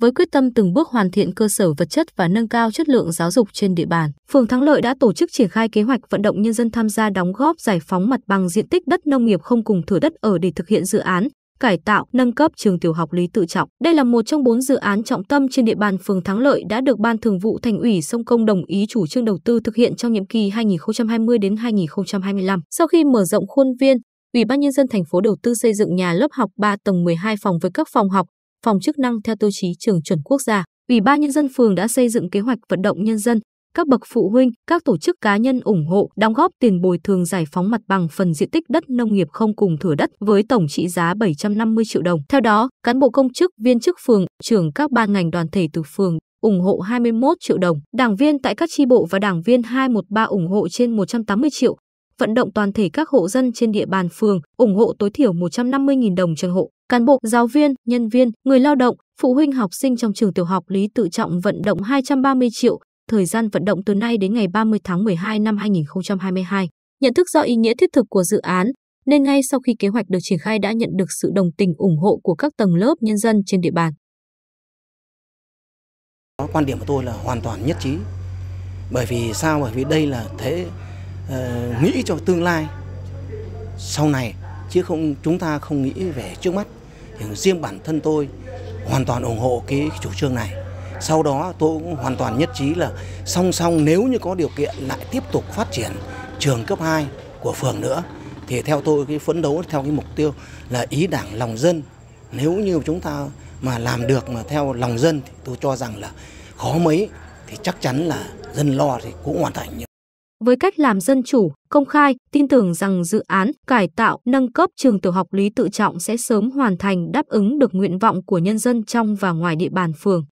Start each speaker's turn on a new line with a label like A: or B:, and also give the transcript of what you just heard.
A: với quyết tâm từng bước hoàn thiện cơ sở vật chất và nâng cao chất lượng giáo dục trên địa bàn, phường Thắng Lợi đã tổ chức triển khai kế hoạch vận động nhân dân tham gia đóng góp giải phóng mặt bằng diện tích đất nông nghiệp không cùng thửa đất ở để thực hiện dự án cải tạo, nâng cấp trường tiểu học Lý Tự Trọng. Đây là một trong bốn dự án trọng tâm trên địa bàn phường Thắng Lợi đã được Ban Thường vụ Thành ủy Sông Công đồng ý chủ trương đầu tư thực hiện trong nhiệm kỳ 2020 đến 2025. Sau khi mở rộng khuôn viên, Ủy ban nhân dân thành phố đầu tư xây dựng nhà lớp học 3 tầng 12 phòng với các phòng học, phòng chức năng theo tiêu chí trường chuẩn quốc gia, Ủy ban nhân dân phường đã xây dựng kế hoạch vận động nhân dân, các bậc phụ huynh, các tổ chức cá nhân ủng hộ đóng góp tiền bồi thường giải phóng mặt bằng phần diện tích đất nông nghiệp không cùng thửa đất với tổng trị giá 750 triệu đồng. Theo đó, cán bộ công chức, viên chức phường, trưởng các ban ngành đoàn thể từ phường ủng hộ 21 triệu đồng, đảng viên tại các chi bộ và đảng viên 213 ủng hộ trên 180 triệu, vận động toàn thể các hộ dân trên địa bàn phường ủng hộ tối thiểu 150.000 đồng trường hộ, cán bộ, giáo viên, nhân viên, người lao động, phụ huynh học sinh trong trường tiểu học Lý Tự Trọng vận động 230 triệu, thời gian vận động từ nay đến ngày 30 tháng 12 năm 2022. Nhận thức do ý nghĩa thiết thực của dự án, nên ngay sau khi kế hoạch được triển khai đã nhận được sự đồng tình ủng hộ của các tầng lớp nhân dân trên địa bàn.
B: Quan điểm của tôi là hoàn toàn nhất trí. Bởi vì sao? Bởi vì đây là thế uh, nghĩ cho tương lai sau này chứ không chúng ta không nghĩ về trước mắt thì riêng bản thân tôi hoàn toàn ủng hộ cái chủ trương này sau đó tôi cũng hoàn toàn nhất trí là song song nếu như có điều kiện lại tiếp tục phát triển trường cấp 2 của phường nữa thì theo tôi cái phấn đấu theo cái mục tiêu là ý đảng lòng dân nếu như chúng ta mà làm được mà theo lòng dân thì tôi cho rằng là khó mấy thì chắc chắn là dân lo thì cũng hoàn thành
A: với cách làm dân chủ, công khai, tin tưởng rằng dự án cải tạo nâng cấp trường tiểu học Lý Tự Trọng sẽ sớm hoàn thành đáp ứng được nguyện vọng của nhân dân trong và ngoài địa bàn phường.